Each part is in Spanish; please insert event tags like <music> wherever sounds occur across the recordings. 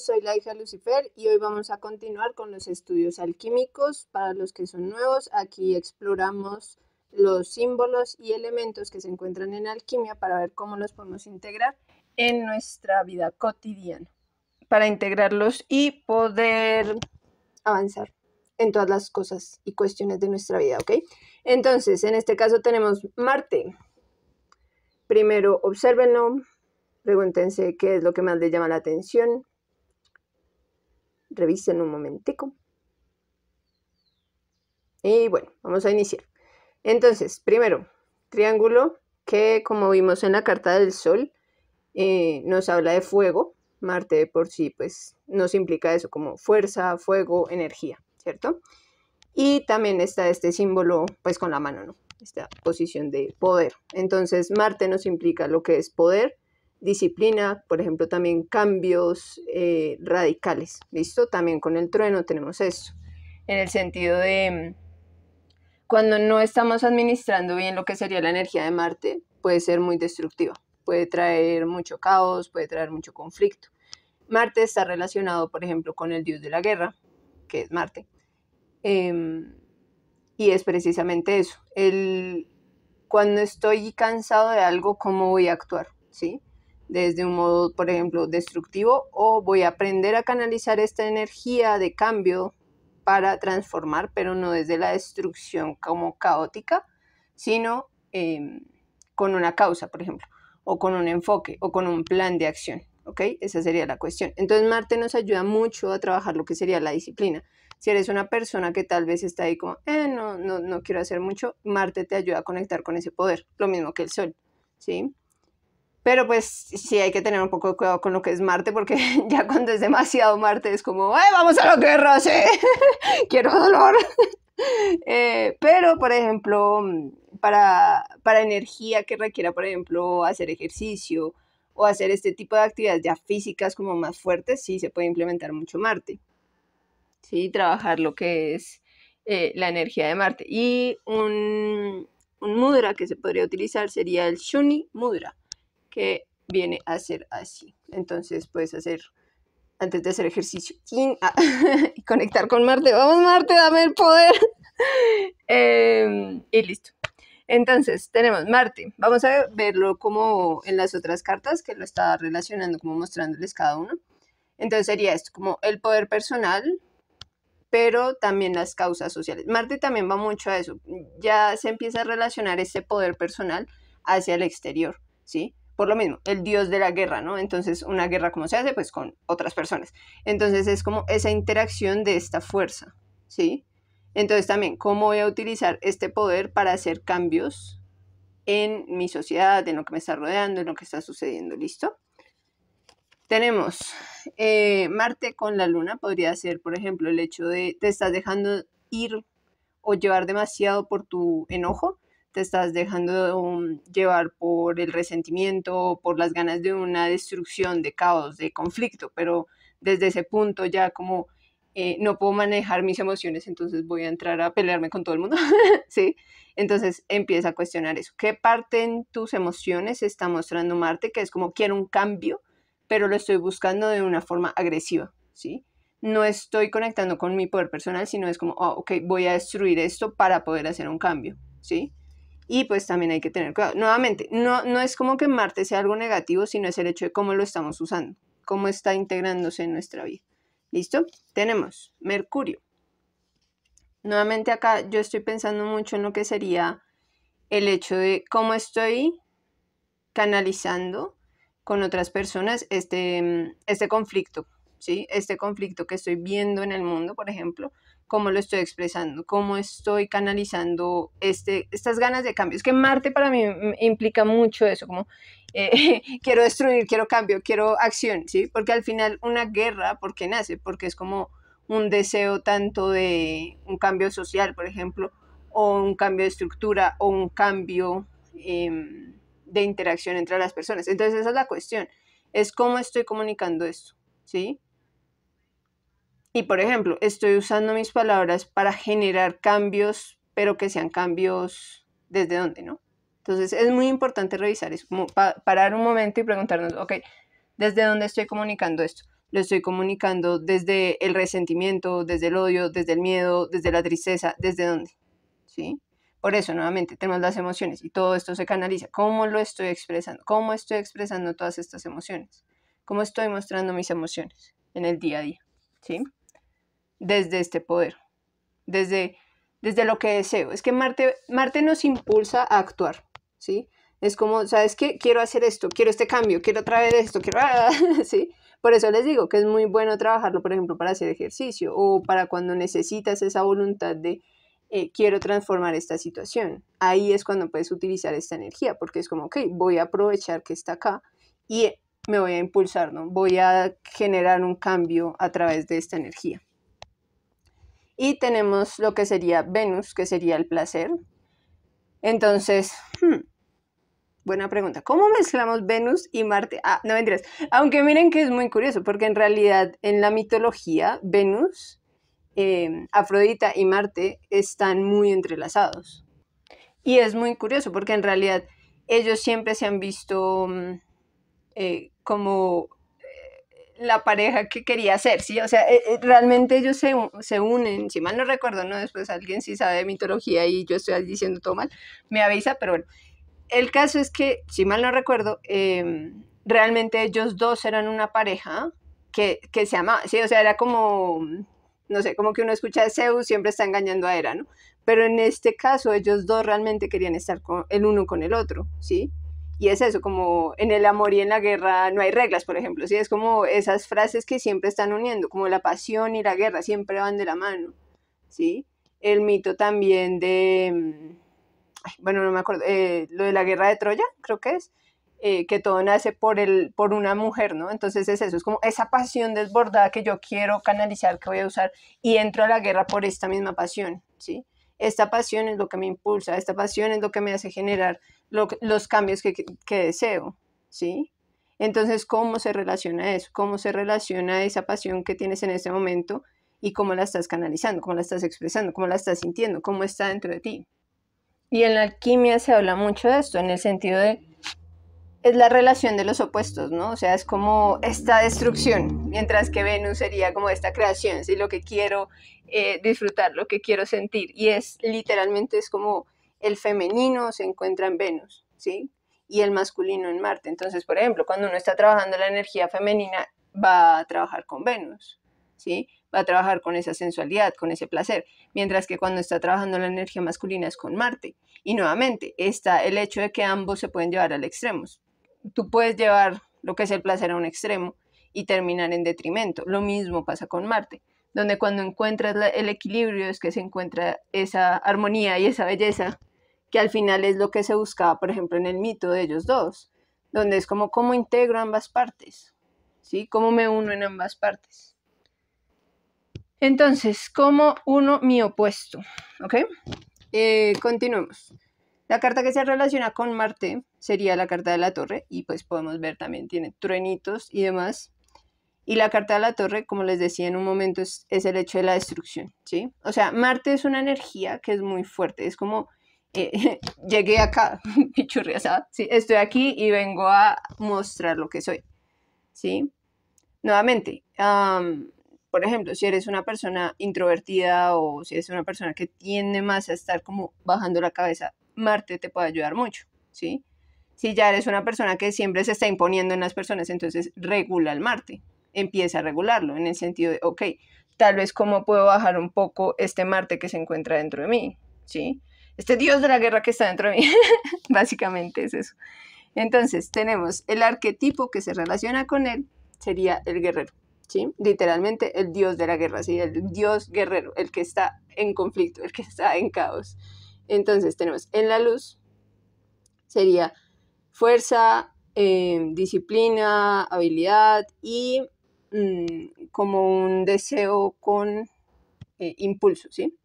soy la hija Lucifer y hoy vamos a continuar con los estudios alquímicos. Para los que son nuevos, aquí exploramos los símbolos y elementos que se encuentran en alquimia para ver cómo los podemos integrar en nuestra vida cotidiana, para integrarlos y poder avanzar en todas las cosas y cuestiones de nuestra vida, ¿ok? Entonces, en este caso tenemos Marte. Primero, obsérvenlo, pregúntense qué es lo que más les llama la atención, Revisen un momentico. Y bueno, vamos a iniciar. Entonces, primero, triángulo que como vimos en la carta del sol, eh, nos habla de fuego. Marte por sí, pues nos implica eso como fuerza, fuego, energía, ¿cierto? Y también está este símbolo, pues con la mano, ¿no? Esta posición de poder. Entonces, Marte nos implica lo que es poder, disciplina, por ejemplo, también cambios eh, radicales. ¿Listo? También con el trueno tenemos eso. En el sentido de mm, cuando no estamos administrando bien lo que sería la energía de Marte, puede ser muy destructiva, puede traer mucho caos, puede traer mucho conflicto. Marte está relacionado, por ejemplo, con el dios de la guerra, que es Marte. Em, y es precisamente eso. El, cuando estoy cansado de algo, ¿cómo voy a actuar? ¿Sí? desde un modo, por ejemplo, destructivo, o voy a aprender a canalizar esta energía de cambio para transformar, pero no desde la destrucción como caótica, sino em, con una causa, por ejemplo, o con un enfoque, o con un plan de acción. ¿Ok? Esa sería la cuestión. Entonces, Marte nos ayuda mucho a trabajar lo que sería la disciplina. Si eres una persona que tal vez está ahí como, eh, no, no, no quiero hacer mucho, Marte te ayuda a conectar con ese poder, lo mismo que el Sol. ¿Sí? Pero pues sí hay que tener un poco de cuidado con lo que es Marte, porque <laughs> ya cuando es demasiado Marte es como, ¡ay, vamos a lo que roce! <laughs> ¡Quiero dolor! <laughs> Eh, pero, por ejemplo, para, energía que requiera, por ejemplo, hacer ejercicio o hacer este tipo de actividades ya físicas como más fuertes, sí se puede implementar mucho Marte. Sí, trabajar lo que es eh, la energía de Marte. Y un, un mudra que se podría utilizar sería el Shuni Mudra que viene a ser así. Entonces puedes hacer, antes de hacer ejercicio, ah, <laughs> y conectar con Marte. Vamos Marte, dame el poder. <laughs> Em, y listo. Entonces, tenemos Marte. Vamos a verlo como en las otras cartas que lo estaba relacionando, como mostrándoles cada uno. Entonces sería esto, como el poder personal, pero también las causas sociales. Marte también va mucho a eso. Ya se empieza a relacionar ese poder personal hacia el exterior, ¿sí? por lo mismo, el dios de la guerra, ¿no? Entonces, una guerra como se hace, pues con otras personas. Entonces, es como esa interacción de esta fuerza, ¿sí? Entonces, también, ¿cómo voy a utilizar este poder para hacer cambios en mi sociedad, en lo que me está rodeando, en lo que está sucediendo, ¿listo? Tenemos eh, Marte con la Luna, podría ser, por ejemplo, el hecho de te estás dejando ir o llevar demasiado por tu enojo te estás dejando um, llevar por el resentimiento, por las ganas de una destrucción, de caos, de conflicto, pero desde ese punto ya como eh, no puedo manejar mis emociones, entonces voy a entrar a pelearme con todo el mundo, <laughs> ¿sí? Entonces empieza a cuestionar eso. ¿Qué parte en tus emociones está mostrando Marte? Que es como quiero un cambio, pero lo estoy buscando de una forma agresiva, ¿sí? No estoy conectando con mi poder personal, sino es como, oh, ok, voy a destruir esto para poder hacer un cambio, ¿sí? Y pues también hay que tener cuidado. Nuevamente, no, no es como que Marte sea algo negativo, sino es el hecho de cómo lo estamos usando, cómo está integrándose en nuestra vida. ¿Listo? Tenemos Mercurio. Nuevamente acá yo estoy pensando mucho en lo que sería el hecho de cómo estoy canalizando con otras personas este, este conflicto, ¿sí? Este conflicto que estoy viendo en el mundo, por ejemplo, cómo lo estoy expresando, cómo estoy canalizando este, estas ganas de cambio. Es que Marte para mí mm, implica mucho eso, como eh, <laughs> quiero destruir, quiero cambio, quiero acción, ¿sí? Porque al final una guerra, ¿por qué nace? Porque es como un deseo tanto de un cambio social, por ejemplo, o un cambio de estructura, o un cambio em, de interacción entre las personas. Entonces esa es la cuestión, es cómo estoy comunicando esto, ¿sí? Y por ejemplo, estoy usando mis palabras para generar cambios, pero que sean cambios desde dónde, ¿no? Entonces es muy importante revisar eso, como parar un momento y preguntarnos, ok, ¿desde dónde estoy comunicando esto? lo estoy comunicando desde el resentimiento, desde el odio, desde el miedo, desde la tristeza, desde dónde. ¿Sí? Por eso, nuevamente, tenemos las emociones y todo esto se canaliza. ¿Cómo lo estoy expresando? ¿Cómo estoy expresando todas estas emociones? ¿Cómo estoy mostrando mis emociones en el día a día? ¿Sí? desde este poder, desde, desde lo que deseo. Es que Marte, Marte nos impulsa a actuar, ¿sí? Es como, ¿sabes qué? Quiero hacer esto, quiero este cambio, quiero traer esto, quiero... <laughs> ¿sí? Por eso les digo que es muy bueno trabajarlo, por ejemplo, para hacer ejercicio o para cuando necesitas esa voluntad de eh, quiero transformar esta situación. Ahí es cuando puedes utilizar esta energía, porque es como, ok, voy a aprovechar que está acá y me voy a impulsar, ¿no? Voy a generar un cambio a través de esta energía. Y tenemos lo que sería Venus, que sería el placer. Entonces, hmm, buena pregunta. ¿Cómo mezclamos Venus y Marte? Ah, no mentiras. Aunque miren que es muy curioso, porque en realidad en la mitología, Venus, em, Afrodita y Marte están muy entrelazados. Y es muy curioso, porque en realidad ellos siempre se han visto mm, eh, como la pareja que quería ser, ¿sí? O sea, eh, eh, realmente ellos se, unen, si mal no recuerdo, ¿no? Después alguien sí sabe de mitología y yo estoy diciendo todo mal, me avisa, pero bueno. El caso es que, si mal no recuerdo, em, realmente ellos dos eran una pareja que, que se amaba, ¿sí? O sea, era como, no sé, como que uno escucha a Zeus, siempre está engañando a Hera, ¿no? Pero en este caso ellos dos realmente querían estar con, el uno con el otro, ¿sí? Y es eso, como en el amor y en la guerra no hay reglas, por ejemplo, ¿sí? Es como esas frases que siempre están uniendo, como la pasión y la guerra siempre van de la mano, ¿sí? El mito también de, mm, bueno, no me acuerdo, eh, lo de la guerra de Troya, creo que es, eh, que todo nace por, el, por una mujer, ¿no? Entonces es eso, es como esa pasión desbordada que yo quiero canalizar, que voy a usar, y entro a la guerra por esta misma pasión, ¿sí? Esta pasión es lo que me impulsa, esta pasión es lo que me hace generar los cambios que, deseo, ¿sí? Entonces, ¿cómo se relaciona eso? ¿Cómo se relaciona esa pasión que tienes en ese momento y cómo la estás canalizando, cómo la estás expresando, cómo la estás sintiendo, cómo está dentro de ti? Y en la alquimia se habla mucho de esto, en el sentido de es la relación de los opuestos, ¿no? O sea, es como esta destrucción, mientras que Venus sería como esta creación, si ¿sí? lo que quiero eh, disfrutar, lo que quiero sentir. Y es literalmente es como el femenino se encuentra en Venus, ¿sí? Y el masculino en Marte. Entonces, por ejemplo, cuando uno está trabajando la energía femenina, va a trabajar con Venus, ¿sí? Va a trabajar con esa sensualidad, con ese placer. Mientras que cuando está trabajando la energía masculina es con Marte. Y nuevamente, está el hecho de que ambos se pueden llevar al extremo. Tú puedes llevar lo que es el placer a un extremo y terminar en detrimento. Lo mismo pasa con Marte, donde cuando encuentras el equilibrio es que se encuentra esa armonía y esa belleza que al final es lo que se buscaba, por ejemplo, en el mito de ellos dos, donde es como cómo integro ambas partes, ¿sí? Cómo me uno en ambas partes. Entonces, ¿cómo uno mi opuesto? ¿Ok? Eh, continuemos. La carta que se relaciona con Marte sería la carta de la torre y pues podemos ver también tiene truenitos y demás. Y la carta de la torre, como les decía en un momento, es el hecho de la destrucción, ¿sí? O sea, Marte es una energía que es muy fuerte, es como <laughs> llegué acá, pichurriasada, <laughs> ¿sí? estoy aquí y vengo a mostrar lo que soy, ¿sí? Nuevamente, por ejemplo, si eres una persona introvertida o si eres una persona que tiende más a estar como bajando la cabeza, Marte te puede ayudar mucho, ¿sí? Si ya eres una persona que siempre se está imponiendo en las personas, entonces regula el Marte, empieza a regularlo en el sentido de, ok, tal vez cómo puedo bajar un poco este Marte que se encuentra dentro de mí, ¿sí? este dios de la guerra que está dentro de mí. <laughs> Básicamente es eso. Entonces, tenemos el arquetipo que se relaciona con él, sería el guerrero, ¿sí? Literalmente el dios de la guerra, ¿sí? El dios guerrero, el que está en conflicto, el que está en caos. Entonces, tenemos en la luz, sería fuerza, em, disciplina, habilidad y mm, como un deseo con eh, impulso, ¿sí?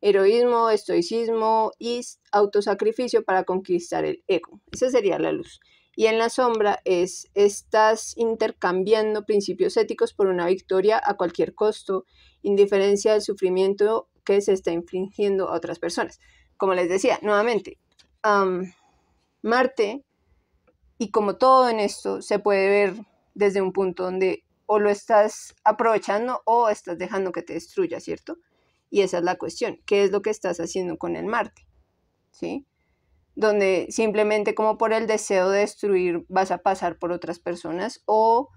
heroísmo, estoicismo y autosacrificio para conquistar el ego. Esa sería la luz. Y en la sombra es, estás intercambiando principios éticos por una victoria a cualquier costo, indiferencia al sufrimiento que se está infringiendo a otras personas. Como les decía, nuevamente, Marte, y como todo en esto, se puede ver desde un punto donde o lo estás aprovechando o estás dejando que te destruya, ¿cierto? Y esa es la cuestión, ¿qué es lo que estás haciendo con el Marte? ¿Sí? Donde simplemente como por el deseo de destruir vas a pasar por otras personas o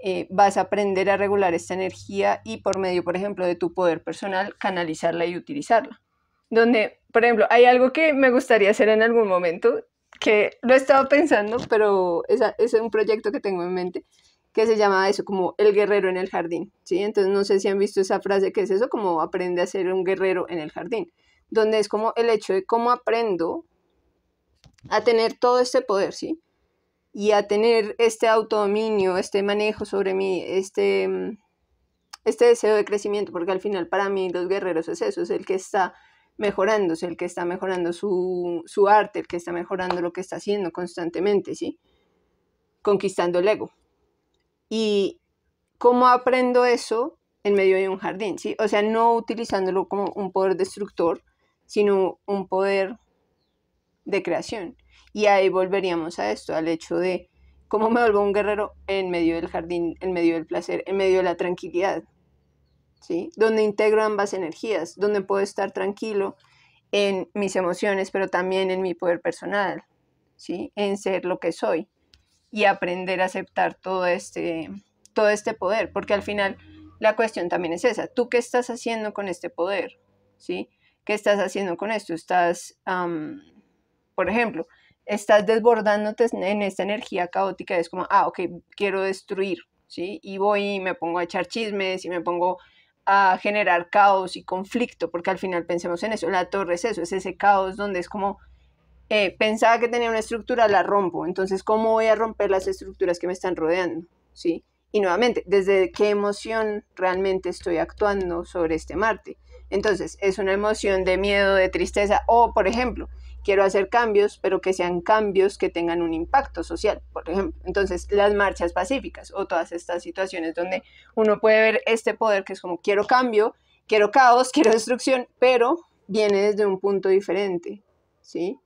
eh, vas a aprender a regular esta energía y por medio, por ejemplo, de tu poder personal, canalizarla y utilizarla. Donde, por ejemplo, hay algo que me gustaría hacer en algún momento, que lo he estado pensando, pero es un proyecto que tengo en mente, que se llama eso como el guerrero en el jardín, ¿sí? Entonces no sé si han visto esa frase que es eso, como aprende a ser un guerrero en el jardín, donde es como el hecho de cómo aprendo a tener todo este poder, ¿sí? Y a tener este autodominio, este manejo sobre mí, este, mm, este deseo de crecimiento, porque al final para mí los guerreros es eso, es el que está mejorándose, el que está mejorando su, su arte, el que está mejorando lo que está haciendo constantemente, ¿sí? Conquistando el ego. ¿Y cómo aprendo eso en medio de un jardín? ¿sí? O sea, no utilizándolo como un poder destructor, sino un poder de creación. Y ahí volveríamos a esto, al hecho de cómo me vuelvo un guerrero en medio del jardín, en medio del placer, en medio de la tranquilidad. ¿sí? Donde integro ambas energías, donde puedo estar tranquilo en mis emociones, pero también en mi poder personal, ¿sí? En ser lo que soy y aprender a aceptar todo este, todo este poder, porque al final la cuestión también es esa, ¿tú qué estás haciendo con este poder? ¿Sí? ¿Qué estás haciendo con esto? Estás, por ejemplo, estás desbordándote en esta energía caótica, es como, ah, ok, quiero destruir, ¿sí? Y voy y me pongo a echar chismes y me pongo a generar caos y conflicto, porque al final pensemos en eso, la torre es eso, es ese caos donde es como eh, pensaba que tenía una estructura, la rompo. Entonces, ¿cómo voy a romper las estructuras que me están rodeando? ¿Sí? Y nuevamente, ¿desde qué emoción realmente estoy actuando sobre este Marte? Entonces, es una emoción de miedo, de tristeza, o por ejemplo, quiero hacer cambios, pero que sean cambios que tengan un impacto social, por ejemplo. Entonces, las marchas pacíficas o todas estas situaciones donde uno puede ver este poder que es como quiero cambio, quiero caos, <laughs> quiero destrucción, pero viene desde un punto diferente, ¿sí?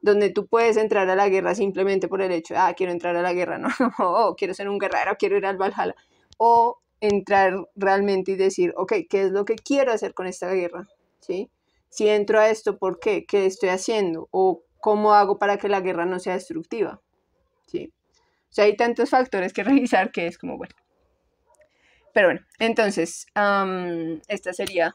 donde tú puedes entrar a la guerra simplemente por el hecho, ah, quiero entrar a la guerra, no, <laughs> O quiero ser un guerrero, quiero ir al Valhalla, o entrar realmente y decir, ok, ¿qué es lo que quiero hacer con esta guerra? ¿Sí? Si entro a esto, ¿por qué? ¿Qué estoy haciendo? ¿O cómo hago para que la guerra no sea destructiva? ¿Sí? O sea, hay tantos factores que <laughs> revisar que es como, bueno. Pero bueno, entonces, esta sería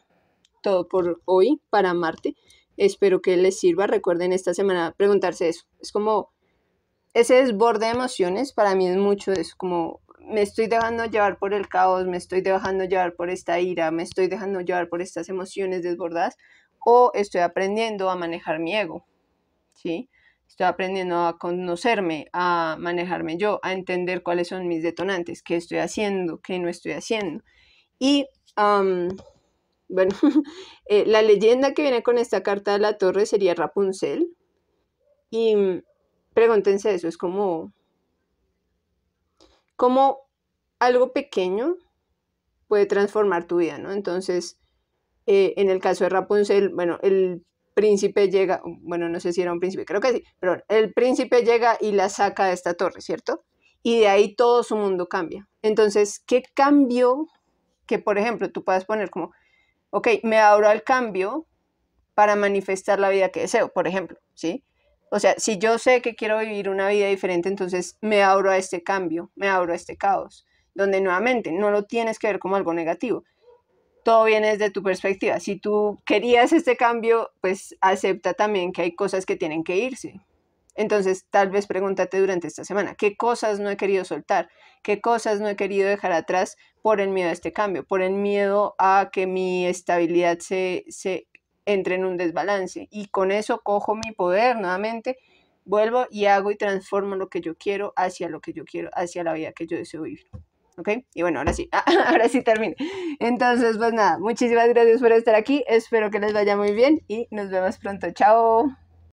todo por hoy para Marte. Espero que les sirva. Recuerden esta semana preguntarse eso. Es como ese desborde de emociones para mí es mucho eso, como me estoy dejando llevar por el caos, me estoy dejando llevar por esta ira, me estoy dejando llevar por estas emociones desbordadas o estoy aprendiendo a manejar mi ego. ¿Sí? Estoy aprendiendo a conocerme, a manejarme yo, a entender cuáles son mis detonantes, qué estoy haciendo, qué no estoy haciendo. Y bueno, <laughs> eh, la leyenda que viene con esta carta de la torre sería Rapunzel. Y mm, pregúntense eso, es como, como algo pequeño puede transformar tu vida, ¿no? Entonces, eh, en el caso de Rapunzel, bueno, el príncipe llega, bueno, no sé si era un príncipe, creo que sí, pero el príncipe llega y la saca de esta torre, ¿cierto? Y de ahí todo su mundo cambia. Entonces, ¿qué cambio Que, por ejemplo, tú puedas poner como, ok, me abro al cambio para manifestar la vida que deseo, por ejemplo, ¿sí? O sea, si yo sé que quiero vivir una vida diferente, entonces me abro a este cambio, me abro a este caos, donde nuevamente no lo tienes que ver como algo negativo. Todo viene desde tu perspectiva. Si tú querías este cambio, pues acepta también que hay cosas que tienen que irse, entonces, tal vez pregúntate durante esta semana, ¿qué cosas no he querido soltar? ¿Qué cosas no he querido dejar atrás por el miedo a este cambio? Por el miedo a que mi estabilidad se, entre en un desbalance. Y con eso cojo mi poder nuevamente, vuelvo y hago y transformo lo que yo quiero hacia lo que yo quiero, hacia la vida que yo deseo vivir. ¿Ok? Y bueno, ahora sí, <laughs> ahora sí termino. Entonces, pues nada, muchísimas gracias por estar aquí. Espero que les vaya muy bien y nos vemos pronto. Chao.